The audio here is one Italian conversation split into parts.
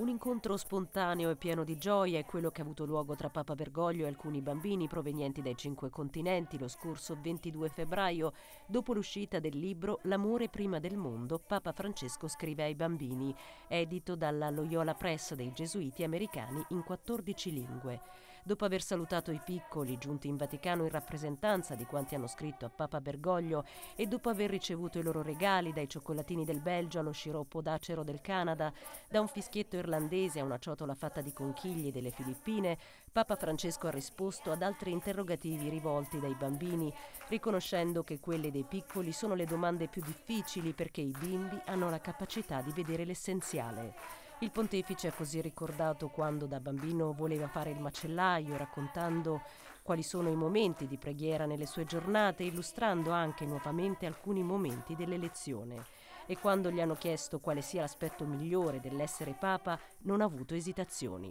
Un incontro spontaneo e pieno di gioia è quello che ha avuto luogo tra Papa Bergoglio e alcuni bambini provenienti dai cinque continenti lo scorso 22 febbraio. Dopo l'uscita del libro L'amore prima del mondo, Papa Francesco scrive ai bambini, edito dalla Loyola Press dei gesuiti americani in 14 lingue. Dopo aver salutato i piccoli giunti in Vaticano in rappresentanza di quanti hanno scritto a Papa Bergoglio e dopo aver ricevuto i loro regali dai cioccolatini del Belgio allo sciroppo d'acero del Canada, da un fischietto irlandese a una ciotola fatta di conchiglie delle Filippine, Papa Francesco ha risposto ad altri interrogativi rivolti dai bambini, riconoscendo che quelle dei piccoli sono le domande più difficili perché i bimbi hanno la capacità di vedere l'essenziale. Il pontefice ha così ricordato quando da bambino voleva fare il macellaio, raccontando quali sono i momenti di preghiera nelle sue giornate, illustrando anche nuovamente alcuni momenti dell'elezione. E quando gli hanno chiesto quale sia l'aspetto migliore dell'essere papa, non ha avuto esitazioni.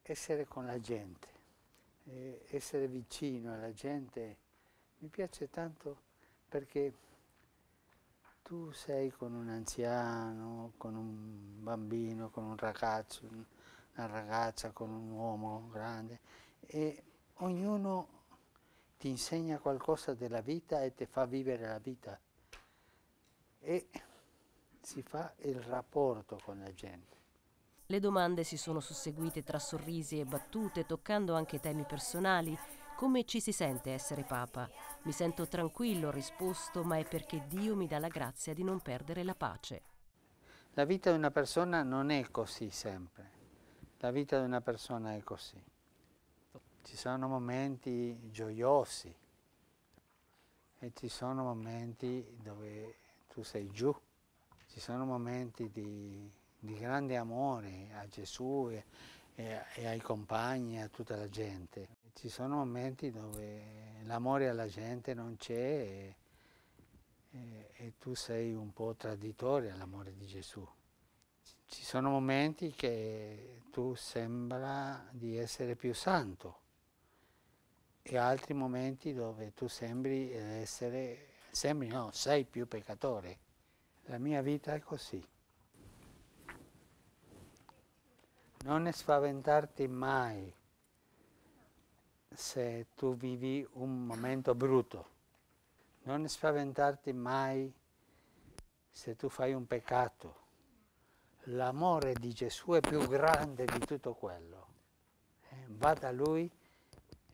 Essere con la gente, eh, essere vicino alla gente, mi piace tanto perché tu sei con un anziano, con un bambino, con un ragazzo, una ragazza, con un uomo grande e ognuno ti insegna qualcosa della vita e ti fa vivere la vita. E si fa il rapporto con la gente. Le domande si sono susseguite tra sorrisi e battute, toccando anche temi personali come ci si sente essere Papa? Mi sento tranquillo, ho risposto, ma è perché Dio mi dà la grazia di non perdere la pace. La vita di una persona non è così sempre. La vita di una persona è così. Ci sono momenti gioiosi e ci sono momenti dove tu sei giù. Ci sono momenti di, di grande amore a Gesù e, e, e ai compagni, a tutta la gente ci sono momenti dove l'amore alla gente non c'è e, e, e, tu sei un po' traditore all'amore di Gesù. Ci sono momenti che tu sembra di essere più santo e altri momenti dove tu sembri essere, sembri no, sei più peccatore. La mia vita è così. Non spaventarti mai se tu vivi un momento brutto. Non spaventarti mai se tu fai un peccato. L'amore di Gesù è più grande di tutto quello. Eh, va da Lui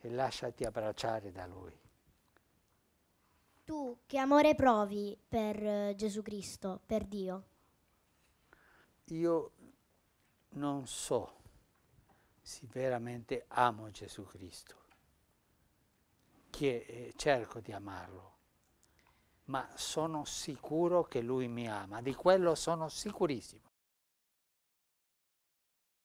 e lasciati abbracciare da Lui. Tu che amore provi per eh, Gesù Cristo, per Dio? Io non so se veramente amo Gesù Cristo che eh, cerco di amarlo, ma sono sicuro che lui mi ama, di quello sono sicurissimo.